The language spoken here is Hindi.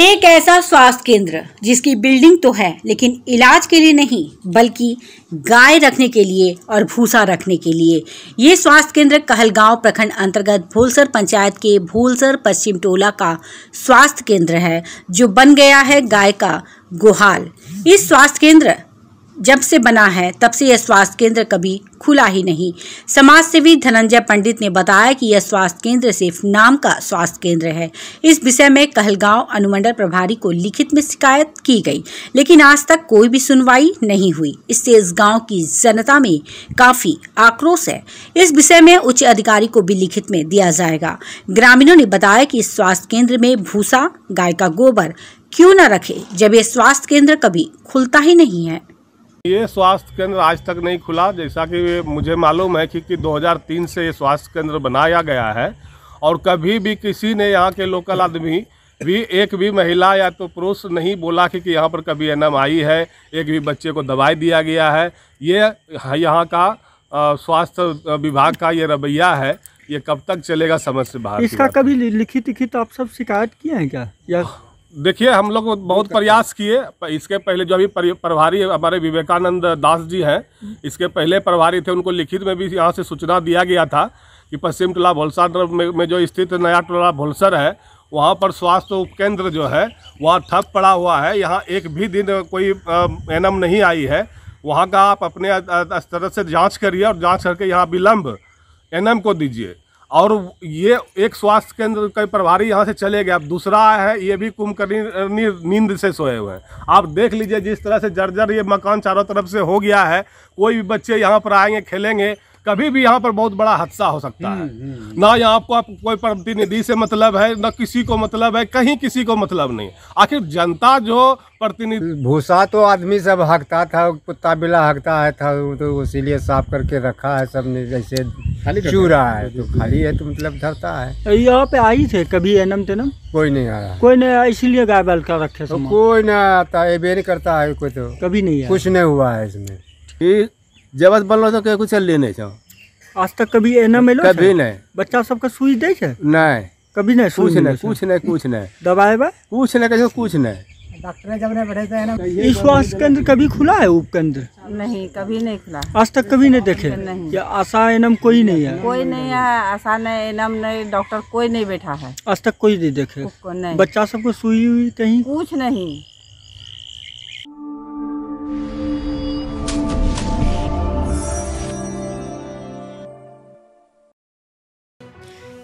एक ऐसा स्वास्थ्य केंद्र जिसकी बिल्डिंग तो है लेकिन इलाज के लिए नहीं बल्कि गाय रखने के लिए और भूसा रखने के लिए ये स्वास्थ्य केंद्र कहलगांव प्रखंड अंतर्गत भोलसर पंचायत के भोलसर पश्चिम टोला का स्वास्थ्य केंद्र है जो बन गया है गाय का गोहाल इस स्वास्थ्य केंद्र जब से बना है तब से यह स्वास्थ्य केंद्र कभी खुला ही नहीं समाज सेवी धनंजय पंडित ने बताया कि यह स्वास्थ्य केंद्र सिर्फ नाम का स्वास्थ्य केंद्र है इस विषय में कहलगांव अनुमंडल प्रभारी को लिखित में शिकायत की गई लेकिन आज तक कोई भी सुनवाई नहीं हुई इससे इस गांव की जनता में काफी आक्रोश है इस विषय में उच्च अधिकारी को भी लिखित में दिया जाएगा ग्रामीणों ने बताया की इस स्वास्थ्य केंद्र में भूसा गाय का गोबर क्यों न रखे जब यह स्वास्थ्य केंद्र कभी खुलता ही नहीं है ये स्वास्थ्य केंद्र आज तक नहीं खुला जैसा कि मुझे मालूम है क्योंकि 2003 से ये स्वास्थ्य केंद्र बनाया गया है और कभी भी किसी ने यहाँ के लोकल आदमी भी एक भी महिला या तो पुरुष नहीं बोला कि, कि यहाँ पर कभी एनम आई है एक भी बच्चे को दवाई दिया गया है ये यहाँ का स्वास्थ्य विभाग का ये रवैया है ये कब तक चलेगा समझ से बाहर इसका कभी लिखित लिखित आप सब शिकायत किए हैं क्या या देखिए हम लोग बहुत प्रयास अच्छा। किए इसके पहले जो अभी प्रभारी हमारे विवेकानंद दास जी हैं इसके पहले प्रभारी थे उनको लिखित में भी यहाँ से सूचना दिया गया था कि पश्चिम टोला भोलसा में, जो स्थित नया टोला भोलसर है वहाँ पर स्वास्थ्य उपकेंद्र जो है वहाँ ठप पड़ा हुआ है यहाँ एक भी दिन कोई एनम नहीं आई है वहाँ का आप अपने स्तर से जाँच करिए और जाँच करके यहाँ विलम्ब एन को दीजिए और ये एक स्वास्थ्य केंद्र का प्रभारी यहाँ से चले गए अब दूसरा है ये भी कुंभकर्णी नींद से सोए हुए हैं आप देख लीजिए जिस तरह से जर्जर ये मकान चारों तरफ से हो गया है कोई भी बच्चे यहाँ पर आएंगे खेलेंगे कभी भी यहाँ पर बहुत बड़ा हादसा हो सकता है हम्म, हम्म, हम्म। ना यहाँ आपको आप कोई प्रतिनिधि से मतलब है ना किसी को मतलब है कहीं किसी को मतलब नहीं आखिर जनता जो प्रतिनिधि भूसा तो आदमी सब हकता था कुत्ता बिला हकता है था तो इसीलिए साफ करके रखा है ने जैसे खाली चू है तो खाली है तो मतलब धरता है यहाँ पे आई थे कभी एनम तेनम कोई नहीं आया कोई नहीं आया इसीलिए गाय बैल का रखे तो कोई नहीं आता है बेर करता है कोई तो कभी नहीं कुछ नहीं हुआ है इसमें जबत बनलो तो क्या कुछ लेने नहीं छो आज तक कभी एनम मिलो कभी नहीं बच्चा सबके सुई दे नहीं कभी नहीं कुछ नहीं कुछ नहीं कुछ नहीं दवाई बा कुछ नहीं कुछ नहीं डॉक्टर जब ने बैठे थे ना इस स्वास्थ्य केंद्र कभी खुला है उपकेंद्र नहीं कभी नहीं खुला आज तक कभी नहीं देखे नहीं आशा एनम कोई नहीं है कोई नहीं है आशा ने एनम नहीं डॉक्टर कोई नहीं बैठा है आज तक कोई नहीं देखे बच्चा सबको सुई हुई कहीं कुछ नहीं